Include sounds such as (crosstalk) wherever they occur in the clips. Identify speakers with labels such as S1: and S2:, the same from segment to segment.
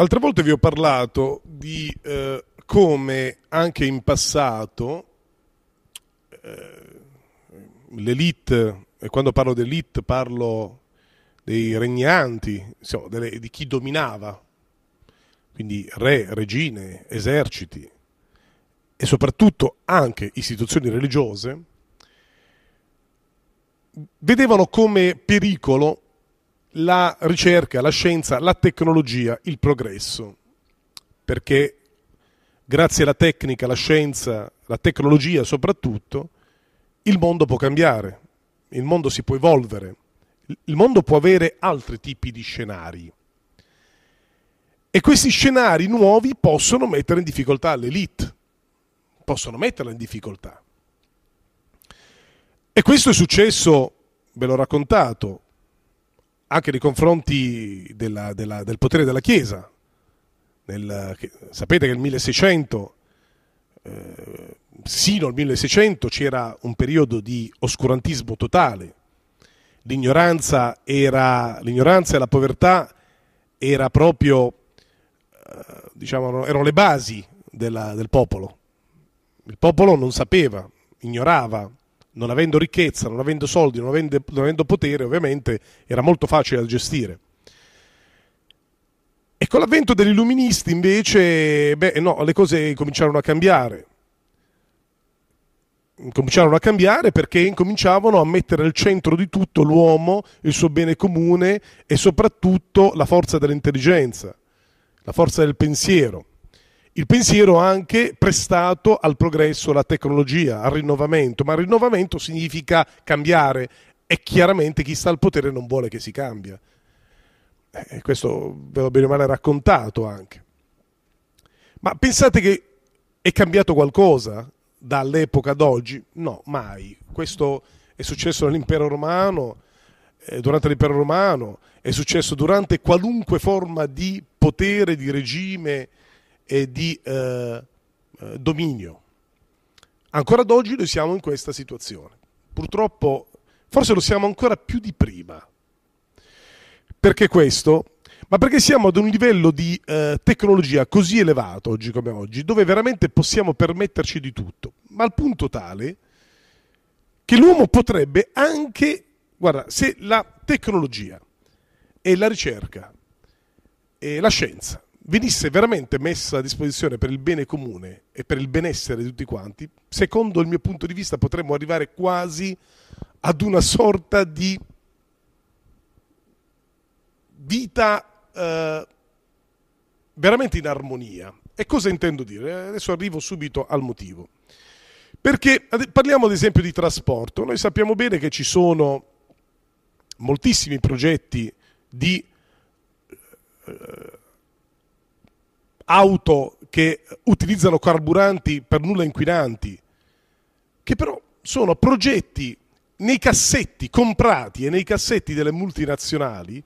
S1: Altre volte vi ho parlato di eh, come anche in passato eh, l'elite, e quando parlo di parlo dei regnanti, insomma, delle, di chi dominava, quindi re, regine, eserciti e soprattutto anche istituzioni religiose, vedevano come pericolo la ricerca, la scienza, la tecnologia, il progresso, perché grazie alla tecnica, la scienza, la tecnologia soprattutto, il mondo può cambiare, il mondo si può evolvere, il mondo può avere altri tipi di scenari. E questi scenari nuovi possono mettere in difficoltà l'elite, possono metterla in difficoltà. E questo è successo, ve l'ho raccontato, anche nei confronti della, della, del potere della Chiesa. Nel, sapete che nel 1600, eh, sino al 1600, c'era un periodo di oscurantismo totale. L'ignoranza, era, l'ignoranza e la povertà era proprio, eh, diciamo, erano le basi della, del popolo. Il popolo non sapeva, ignorava, non avendo ricchezza, non avendo soldi, non avendo, non avendo potere, ovviamente era molto facile da gestire. E con l'avvento degli illuministi invece, beh, no, le cose cominciarono a cambiare. Cominciarono a cambiare perché incominciavano a mettere al centro di tutto l'uomo, il suo bene comune e soprattutto la forza dell'intelligenza, la forza del pensiero il pensiero anche prestato al progresso, alla tecnologia, al rinnovamento, ma rinnovamento significa cambiare e chiaramente chi sta al potere non vuole che si cambia. Eh, questo ve lo bene male raccontato anche. Ma pensate che è cambiato qualcosa dall'epoca ad oggi? No, mai. Questo è successo nell'impero romano, eh, durante l'impero romano, è successo durante qualunque forma di potere, di regime e di eh, eh dominio. Ancora ad oggi noi siamo in questa situazione. Purtroppo, forse lo siamo ancora più di prima. Perché questo? Ma perché siamo ad un livello di eh, tecnologia così elevato oggi come oggi, dove veramente possiamo permetterci di tutto, ma al punto tale che l'uomo potrebbe anche, guarda, se la tecnologia e la ricerca e la scienza venisse veramente messa a disposizione per il bene comune e per il benessere di tutti quanti, secondo il mio punto di vista potremmo arrivare quasi ad una sorta di vita eh, veramente in armonia. E cosa intendo dire? Adesso arrivo subito al motivo. Perché parliamo ad esempio di trasporto. Noi sappiamo bene che ci sono moltissimi progetti di eh, auto che utilizzano carburanti per nulla inquinanti, che però sono progetti nei cassetti comprati e nei cassetti delle multinazionali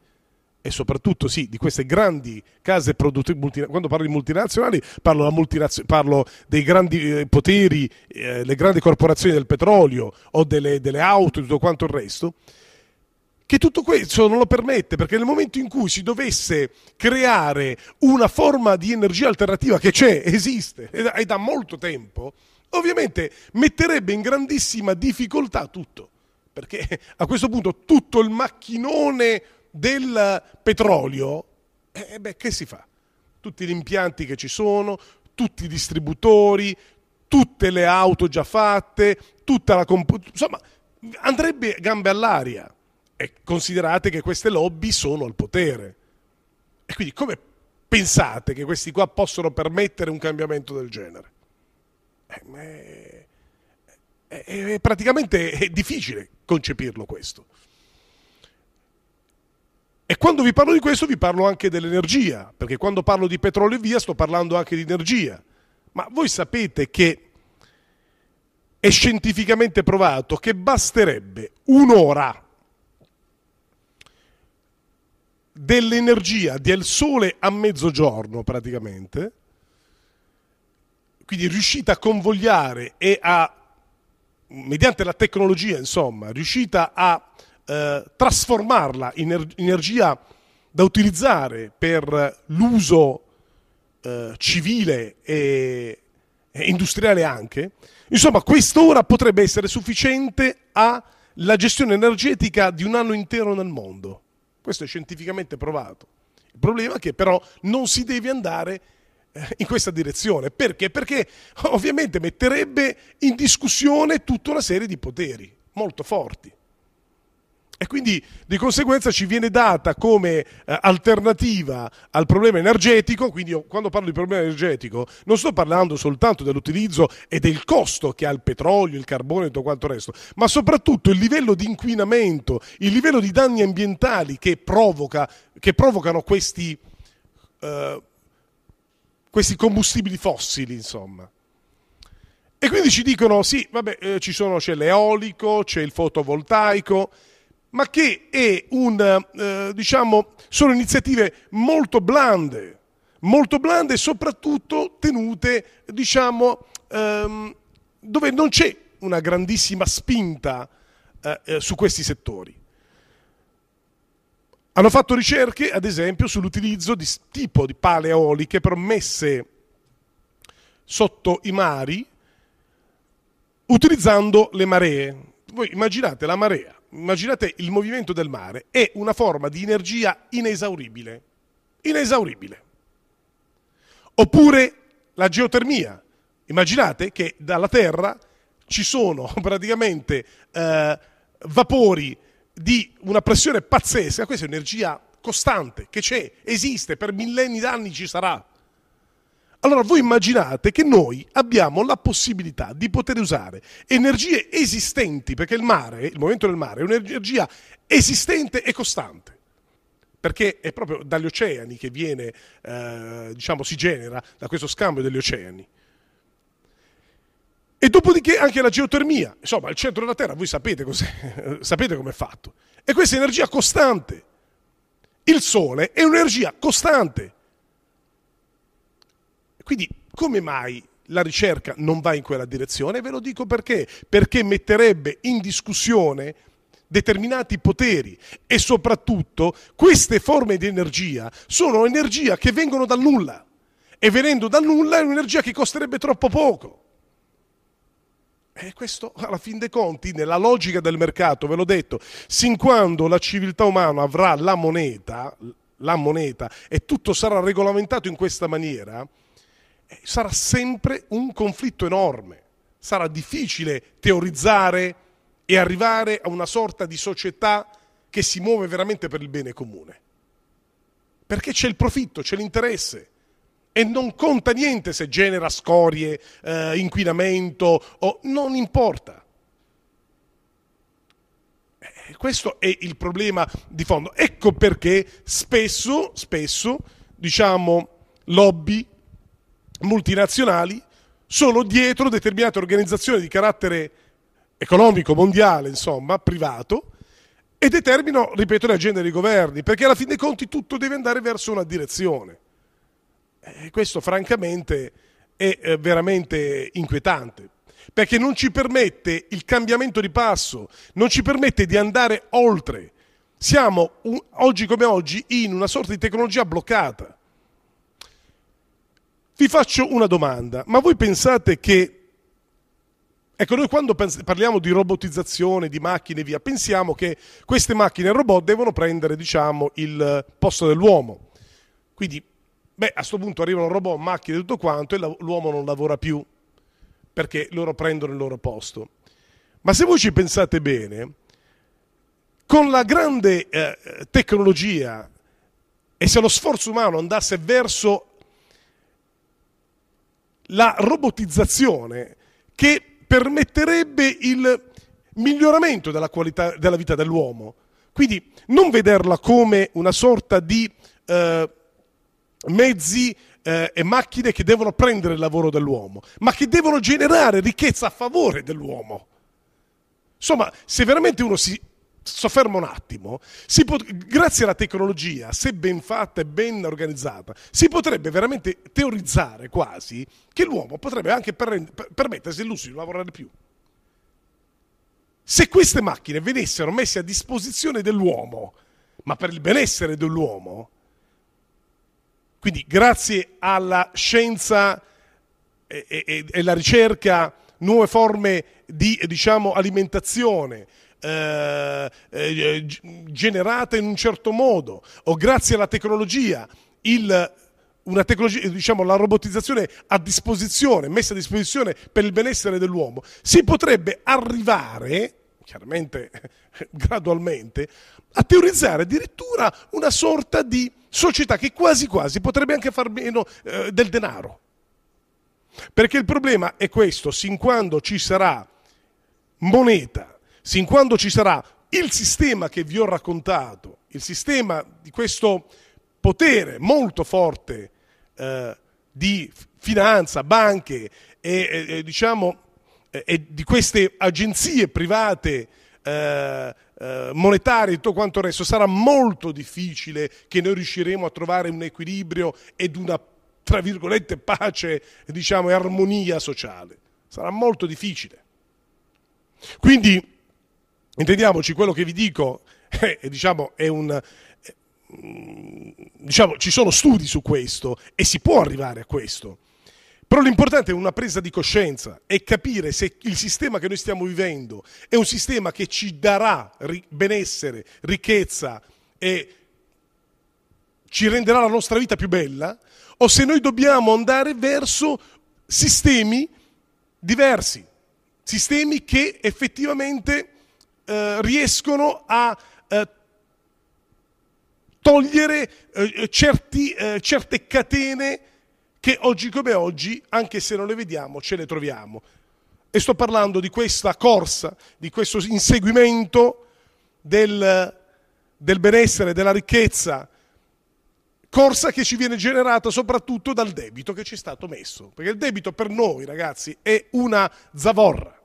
S1: e soprattutto sì, di queste grandi case produttrici, quando parlo di multinazionali parlo, multinazio parlo dei grandi eh, poteri, eh, le grandi corporazioni del petrolio o delle, delle auto e tutto quanto il resto, che tutto questo non lo permette, perché nel momento in cui si dovesse creare una forma di energia alternativa che c'è, esiste, e da, da molto tempo, ovviamente metterebbe in grandissima difficoltà tutto, perché (laughs) a questo punto tutto il macchinone del petrolio, eh, eh, beh, che si fa? Tutti gli impianti che ci sono, tutti i distributori, tutte le auto già fatte, tutta la... Comp- insomma, andrebbe gambe all'aria. E considerate che queste lobby sono al potere. E quindi come pensate che questi qua possono permettere un cambiamento del genere? Eh, è, è, praticamente è difficile concepirlo questo. E quando vi parlo di questo vi parlo anche dell'energia, perché quando parlo di petrolio e via sto parlando anche di energia. Ma voi sapete che è scientificamente provato che basterebbe un'ora dell'energia del sole a mezzogiorno praticamente, quindi riuscita a convogliare e a, mediante la tecnologia insomma, riuscita a eh, trasformarla er-, in energia da utilizzare per l'uso eh, civile e, e industriale anche, insomma quest'ora potrebbe essere sufficiente alla gestione energetica di un anno intero nel mondo. Questo è scientificamente provato. Il problema è che però non si deve andare eh, in questa direzione. Perché? Perché ovviamente metterebbe in discussione tutta una serie di poteri molto forti e quindi di conseguenza ci viene data come eh, alternativa al problema energetico, quindi io, quando parlo di problema energetico non sto parlando soltanto dell'utilizzo e del costo che ha il petrolio, il carbone e tutto quanto il resto, ma soprattutto il livello di inquinamento, il livello di danni ambientali che, provoca, che provocano questi, eh, questi combustibili fossili, insomma. E quindi ci dicono, sì, vabbè, eh, ci sono, c'è l'eolico, c'è il fotovoltaico, ma che è un, eh, diciamo, sono iniziative molto blande, molto blande e soprattutto tenute, diciamo, ehm, dove non c'è una grandissima spinta eh, eh su questi settori. Hanno fatto ricerche, ad esempio, sull'utilizzo di tipo di pale eoliche promesse sotto i mari utilizzando le maree. Voi immaginate la marea immaginate il movimento del mare, è una forma di energia inesauribile. Inesauribile. Oppure la geotermia. Immaginate che dalla Terra ci sono (laughs) praticamente eh, vapori di una pressione pazzesca, questa è energia costante che c'è, esiste, per millenni d'anni ci sarà. Allora voi immaginate che noi abbiamo la possibilità di poter usare energie esistenti, perché il mare, il movimento del mare è un'energia esistente e costante perché è proprio dagli oceani che viene, eh, diciamo, si genera da questo scambio degli oceani. E dopodiché anche la geotermia, insomma, il centro della Terra, voi sapete, (laughs) sapete come è fatto. E questa è energia costante. Il Sole è un'energia costante. Quindi come mai la ricerca non va in quella direzione? Ve lo dico perché? Perché metterebbe in discussione determinati poteri e soprattutto queste forme di energia sono energia che vengono dal nulla e venendo dal nulla è un'energia che costerebbe troppo poco. E questo, alla fin dei conti, nella logica del mercato, ve l'ho detto, sin quando la civiltà umana avrà la moneta, la moneta e tutto sarà regolamentato in questa maniera, sarà sempre un conflitto enorme, sarà difficile teorizzare e arrivare a una sorta di società che si muove veramente per il bene comune. Perché c'è il profitto, c'è l'interesse e non conta niente se genera scorie, eh, inquinamento o non importa. Eh, questo è il problema di fondo. Ecco perché spesso, spesso, diciamo, lobby, multinazionali sono dietro determinate organizzazioni di carattere economico, mondiale, insomma, privato, e determinano, ripeto, le agende dei governi, perché alla fine dei conti tutto deve andare verso una direzione. E eh, questo francamente è eh, veramente inquietante, perché non ci permette il cambiamento di passo, non ci permette di andare oltre. Siamo, oggi come oggi, in una sorta di tecnologia bloccata vi faccio una domanda, ma voi pensate che... Ecco, noi quando parliamo di robotizzazione, di macchine e via, pensiamo che queste macchine e robot devono prendere, diciamo, il posto dell'uomo. Quindi, beh, a questo punto arrivano robot, macchine e tutto quanto e l'uomo non lavora più perché loro prendono il loro posto. Ma se voi ci pensate bene, con la grande eh, tecnologia e se lo sforzo umano andasse verso la robotizzazione che permetterebbe il miglioramento della qualità della vita dell'uomo. Quindi non vederla come una sorta di eh, mezzi eh, e macchine che devono prendere il lavoro dell'uomo, ma che devono generare ricchezza a favore dell'uomo. Insomma, se veramente uno si soffermo un attimo, grazie alla tecnologia, se ben fatta e ben organizzata, si potrebbe veramente teorizzare quasi che l'uomo potrebbe anche per permettersi il lusso di lavorare più. Se queste macchine venissero messe a disposizione dell'uomo, ma per il benessere dell'uomo, quindi grazie alla scienza e, e, e la ricerca, nuove forme di diciamo, alimentazione, eh, eh, eh generata in un certo modo o grazie alla tecnologia, il, una tecnologia, diciamo la robotizzazione a disposizione, messa a disposizione per il benessere dell'uomo, si potrebbe arrivare, chiaramente (laughs) gradualmente, a teorizzare addirittura una sorta di società che quasi quasi potrebbe anche far meno eh, del denaro. Perché il problema è questo, sin quando ci sarà moneta sin quando ci sarà il sistema che vi ho raccontato, il sistema di questo potere molto forte eh, di finanza, banche e, e, diciamo, e, di queste agenzie private eh, eh, monetarie e tutto quanto il resto, sarà molto difficile che noi riusciremo a trovare un equilibrio ed una, tra virgolette, pace diciamo, e armonia sociale. Sarà molto difficile. Quindi intendiamoci, quello che vi dico è, (laughs) eh, diciamo, è un, eh, mm, diciamo, ci sono studi su questo e si può arrivare a questo. Però l'importante è una presa di coscienza e capire se il sistema che noi stiamo vivendo è un sistema che ci darà benessere, ricchezza e ci renderà la nostra vita più bella o se noi dobbiamo andare verso sistemi diversi, sistemi che effettivamente eh, riescono a eh, togliere eh, certi, certe catene che oggi come oggi, anche se non le vediamo, ce le troviamo. E sto parlando di questa corsa, di questo inseguimento del, del benessere, della ricchezza, corsa che ci viene generata soprattutto dal debito che ci è stato messo. Perché il debito per noi, ragazzi, è una zavorra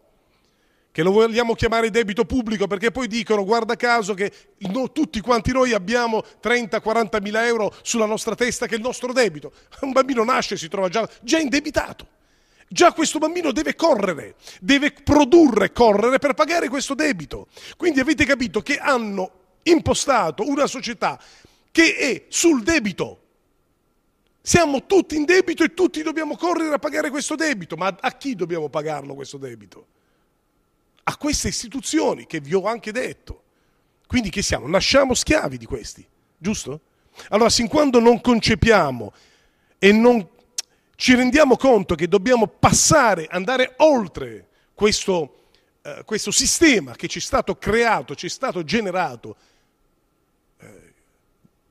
S1: che lo vogliamo chiamare debito pubblico perché poi dicono, guarda caso, che no, tutti quanti noi abbiamo 30-40 mila euro sulla nostra testa che è il nostro debito. Un bambino nasce e si trova già, già indebitato. Già questo bambino deve correre, deve produrre, correre per pagare questo debito. Quindi avete capito che hanno impostato una società che è sul debito. Siamo tutti in debito e tutti dobbiamo correre a pagare questo debito, ma a chi dobbiamo pagarlo questo debito? a queste istituzioni che vi ho anche detto. Quindi che siamo? Nasciamo schiavi di questi, giusto? Allora, sin quando non concepiamo e non ci rendiamo conto che dobbiamo passare, andare oltre questo, eh, questo sistema che ci è stato creato, ci è stato generato eh,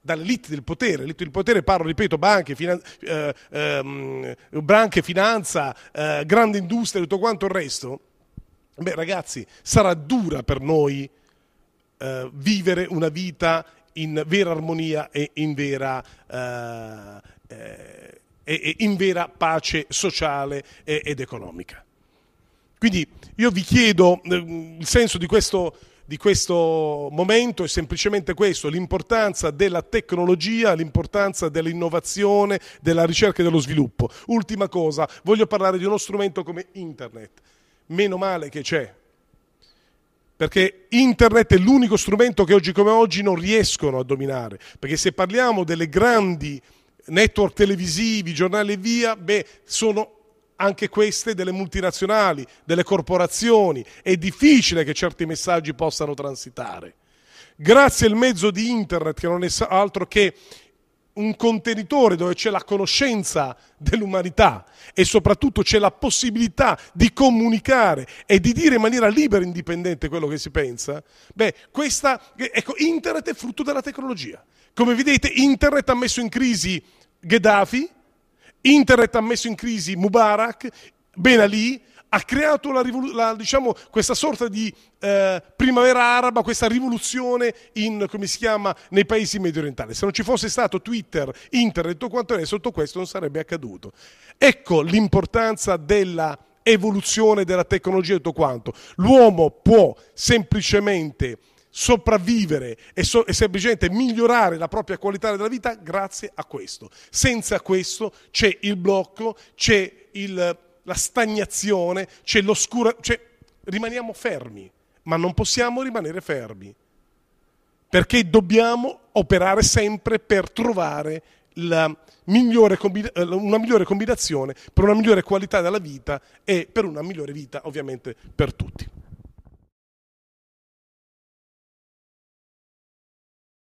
S1: dall'elite del potere, l'elite del potere parlo, ripeto, banche, finan- eh, ehm, banche finanza, eh, grande industria e tutto quanto il resto, Beh ragazzi, sarà dura per noi eh, vivere una vita in vera armonia e in vera... Eh, eh, e, in vera pace sociale ed economica. Quindi io vi chiedo, eh, il senso di questo, di questo momento è semplicemente questo, l'importanza della tecnologia, l'importanza dell'innovazione, della ricerca e dello sviluppo. Ultima cosa, voglio parlare di uno strumento come Internet meno male che c'è, perché internet è l'unico strumento che oggi come oggi non riescono a dominare, perché se parliamo delle grandi network televisivi, giornali e via, beh, sono anche queste delle multinazionali, delle corporazioni, è difficile che certi messaggi possano transitare. Grazie al mezzo di internet che non è altro che un contenitore dove c'è la conoscenza dell'umanità e soprattutto c'è la possibilità di comunicare e di dire in maniera libera e indipendente quello che si pensa, beh, questa, ecco, internet è frutto della tecnologia. Come vedete, internet ha messo in crisi Gheddafi, internet ha messo in crisi Mubarak, Ben Ali, ha creato la, la, diciamo, questa sorta di eh, primavera araba, questa rivoluzione in, come si chiama, nei paesi medio orientali. Se non ci fosse stato Twitter, internet, tutto quanto è, sotto questo non sarebbe accaduto. Ecco l'importanza della evoluzione della tecnologia e tutto quanto. L'uomo può semplicemente sopravvivere e, so e, semplicemente migliorare la propria qualità della vita grazie a questo. Senza questo c'è il blocco, c'è il la stagnazione, c'è l'oscura, cioè rimaniamo fermi, ma non possiamo rimanere fermi, perché dobbiamo operare sempre per trovare migliore, eh, una migliore combinazione per una migliore qualità della vita e per una migliore vita ovviamente per tutti.